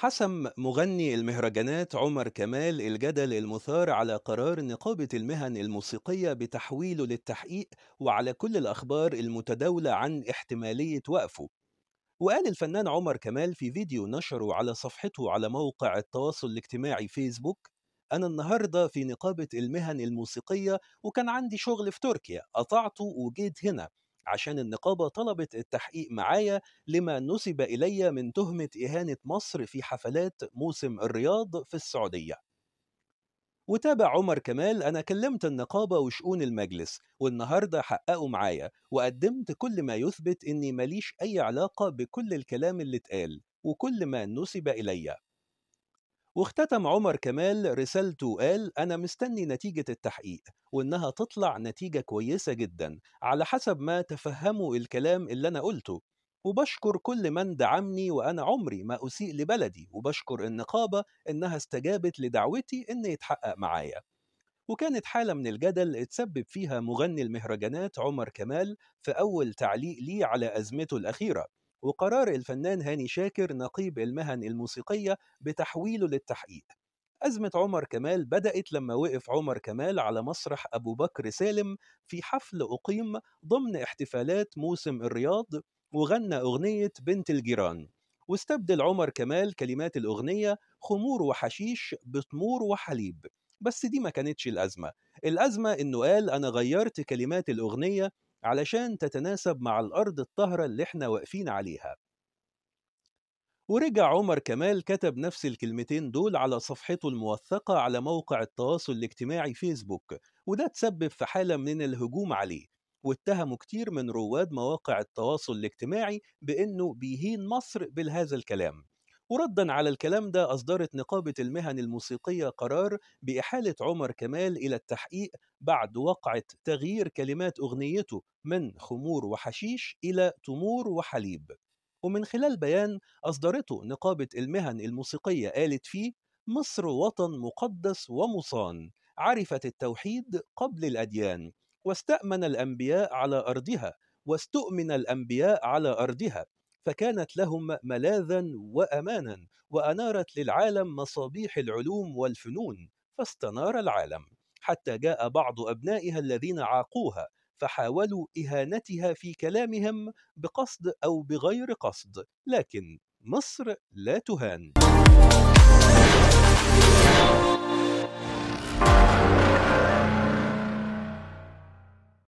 حسم مغني المهرجانات عمر كمال الجدل المثار على قرار نقابة المهن الموسيقية بتحويله للتحقيق وعلى كل الأخبار المتداولة عن احتمالية وقفه وقال الفنان عمر كمال في فيديو نشره على صفحته على موقع التواصل الاجتماعي فيسبوك أنا النهاردة في نقابة المهن الموسيقية وكان عندي شغل في تركيا قطعته وجيت هنا عشان النقابة طلبت التحقيق معايا لما نسب إلي من تهمة إهانة مصر في حفلات موسم الرياض في السعودية وتابع عمر كمال أنا كلمت النقابة وشؤون المجلس والنهاردة حققوا معايا وقدمت كل ما يثبت إني ماليش أي علاقة بكل الكلام اللي اتقال وكل ما نسب إليّ واختتم عمر كمال رسالته قال أنا مستني نتيجة التحقيق وإنها تطلع نتيجة كويسة جدا على حسب ما تفهموا الكلام اللي أنا قلته وبشكر كل من دعمني وأنا عمري ما أسيء لبلدي وبشكر النقابة إنها استجابت لدعوتي إن يتحقق معايا وكانت حالة من الجدل اتسبب فيها مغني المهرجانات عمر كمال في أول تعليق ليه على أزمته الأخيرة وقرار الفنان هاني شاكر نقيب المهن الموسيقية بتحويله للتحقيق أزمة عمر كمال بدأت لما وقف عمر كمال على مسرح أبو بكر سالم في حفل أقيم ضمن احتفالات موسم الرياض وغنى أغنية بنت الجيران واستبدل عمر كمال كلمات الأغنية خمور وحشيش بطمور وحليب بس دي ما كانتش الأزمة الأزمة إنه قال أنا غيرت كلمات الأغنية علشان تتناسب مع الأرض الطاهرة اللي احنا واقفين عليها ورجع عمر كمال كتب نفس الكلمتين دول على صفحته الموثقة على موقع التواصل الاجتماعي فيسبوك وده تسبب في حالة من الهجوم عليه واتهموا كتير من رواد مواقع التواصل الاجتماعي بأنه بيهين مصر بهذا الكلام وردا على الكلام ده أصدرت نقابة المهن الموسيقية قرار بإحالة عمر كمال إلى التحقيق بعد وقعة تغيير كلمات أغنيته من خمور وحشيش إلى تمور وحليب ومن خلال بيان أصدرته نقابة المهن الموسيقية قالت فيه مصر وطن مقدس ومصان عرفت التوحيد قبل الأديان واستأمن الأنبياء على أرضها واستؤمن الأنبياء على أرضها فكانت لهم ملاذا وامانا وانارت للعالم مصابيح العلوم والفنون فاستنار العالم حتى جاء بعض ابنائها الذين عاقوها فحاولوا اهانتها في كلامهم بقصد او بغير قصد لكن مصر لا تهان